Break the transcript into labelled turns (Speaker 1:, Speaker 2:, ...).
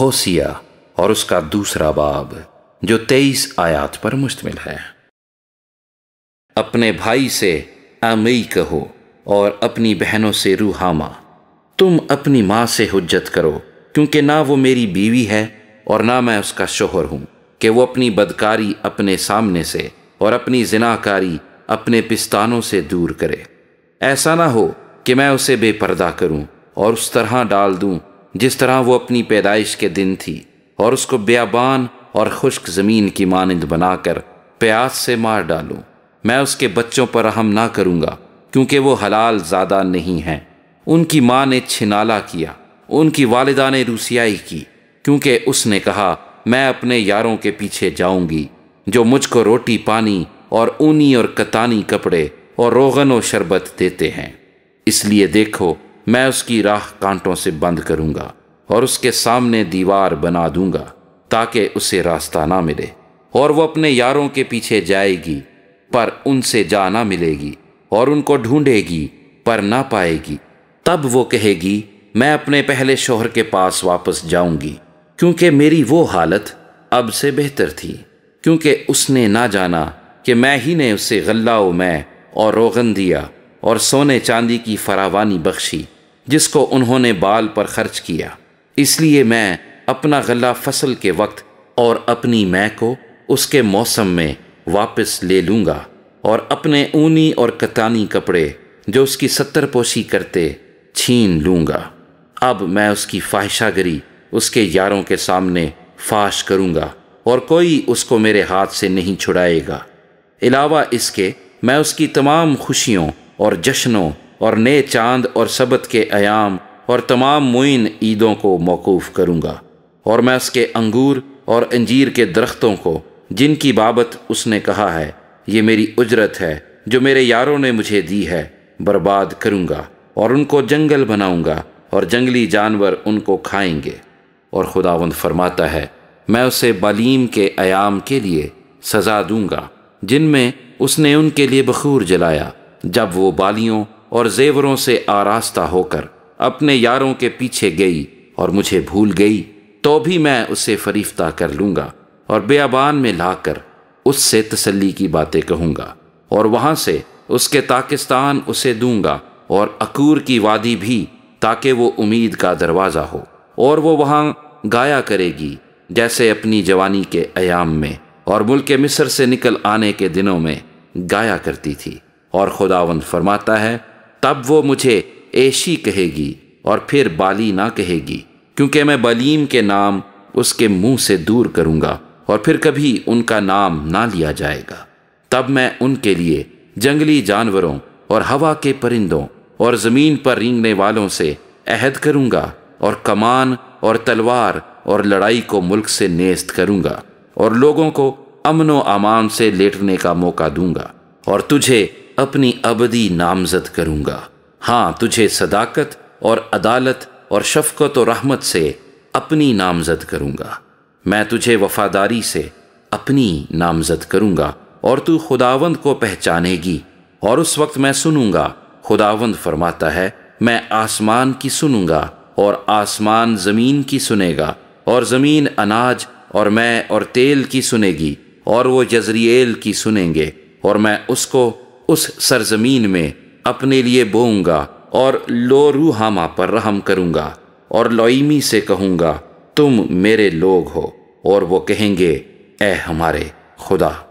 Speaker 1: होसिया और उसका दूसरा बाब जो तेईस आयात पर मुश्तमिल है अपने भाई से आमई कहो और अपनी बहनों से रूहामा तुम अपनी माँ से हुज्जत करो क्योंकि ना वो मेरी बीवी है और ना मैं उसका शोहर हूं कि वो अपनी बदकारी अपने सामने से और अपनी जिनाकारी अपने पिस्तानों से दूर करे ऐसा ना हो कि मैं उसे बेपर्दा करूं और उस तरह डाल दूं जिस तरह वो अपनी पैदाइश के दिन थी और उसको बेबान और खुश्क ज़मीन की मानंद बनाकर प्यास से मार डालूं मैं उसके बच्चों पर अहम ना करूँगा क्योंकि वो हलाल ज़्यादा नहीं है उनकी माँ ने छिनाला किया उनकी वालदा ने रूसियाई की क्योंकि उसने कहा मैं अपने यारों के पीछे जाऊंगी जो मुझको रोटी पानी और ऊनी और कतानी कपड़े और रोगन और शरबत देते हैं इसलिए देखो मैं उसकी राह कांटों से बंद करूंगा और उसके सामने दीवार बना दूंगा ताकि उसे रास्ता ना मिले और वो अपने यारों के पीछे जाएगी पर उनसे जा ना मिलेगी और उनको ढूंढेगी पर ना पाएगी तब वो कहेगी मैं अपने पहले शोहर के पास वापस जाऊंगी क्योंकि मेरी वो हालत अब से बेहतर थी क्योंकि उसने ना जाना कि मैं ही ने उसे गल्ला मैं और रोगन दिया और सोने चांदी की फरावानी बख्शी जिसको उन्होंने बाल पर खर्च किया इसलिए मैं अपना गला फसल के वक्त और अपनी मैं को उसके मौसम में वापस ले लूँगा और अपने ऊनी और कतानी कपड़े जो उसकी सत्तर पोशी करते छीन लूँगा अब मैं उसकी फाहिशागरी उसके यारों के सामने फाश करूँगा और कोई उसको मेरे हाथ से नहीं छुड़ाएगा अलावा इसके मैं उसकी तमाम खुशियों और जश्नों और नए चांद और सबत के आयाम और तमाम मुइन ईदों को मौकूफ़ करूँगा और मैं उसके अंगूर और अंजीर के दरख्तों को जिनकी बाबत उसने कहा है ये मेरी उजरत है जो मेरे यारों ने मुझे दी है बर्बाद करूँगा और उनको जंगल बनाऊँगा और जंगली जानवर उनको खाएंगे और खुदावंद फरमाता है मैं उसे बालीम के आयाम के लिए सज़ा दूंगा जिनमें उसने उनके लिए बखूर जलाया जब वो बालियों और जेवरों से आरास्ता होकर अपने यारों के पीछे गई और मुझे भूल गई तो भी मैं उसे फरीफ्ता कर लूंगा और बेआबान में लाकर उससे तसली की बातें कहूँगा और वहां से उसके ताकिस्तान उसे दूंगा और अकूर की वादी भी ताकि वो उम्मीद का दरवाज़ा हो और वो वहां गाया करेगी जैसे अपनी जवानी के अयाम में और मुल्क मिस्र से निकल आने के दिनों में गाया करती थी और खुदावंद फरमाता है तब वो मुझे ऐशी कहेगी और फिर बाली ना कहेगी क्योंकि मैं बलीम के नाम उसके मुंह से दूर करूंगा और फिर कभी उनका नाम ना लिया जाएगा तब मैं उनके लिए जंगली जानवरों और हवा के परिंदों और ज़मीन पर रेंगने वालों से अहद करूंगा और कमान और तलवार और लड़ाई को मुल्क से नेस्त करूंगा और लोगों को अमन व अमान से लेटने का मौका दूंगा और तुझे अपनी अबदी नामजद करूंगा हाँ तुझे सदाकत और अदालत और शफकत और रहमत से अपनी नामजद करूंगा मैं तुझे वफादारी से अपनी नामजद करूंगा और तू खुदावंद को पहचानेगी और उस वक्त मैं सुनूंगा खुदावंद फरमाता है मैं आसमान की सुनूंगा और आसमान ज़मीन की सुनेगा और ज़मीन अनाज और मैं और तेल की सुनेगी और वो यजरील की सुनेंगे और मैं उसको उस सरजमीन में अपने लिए बोऊंगा और लो रूहामा पर रहम करूंगा और लोईमी से कहूंगा तुम मेरे लोग हो और वो कहेंगे ए हमारे खुदा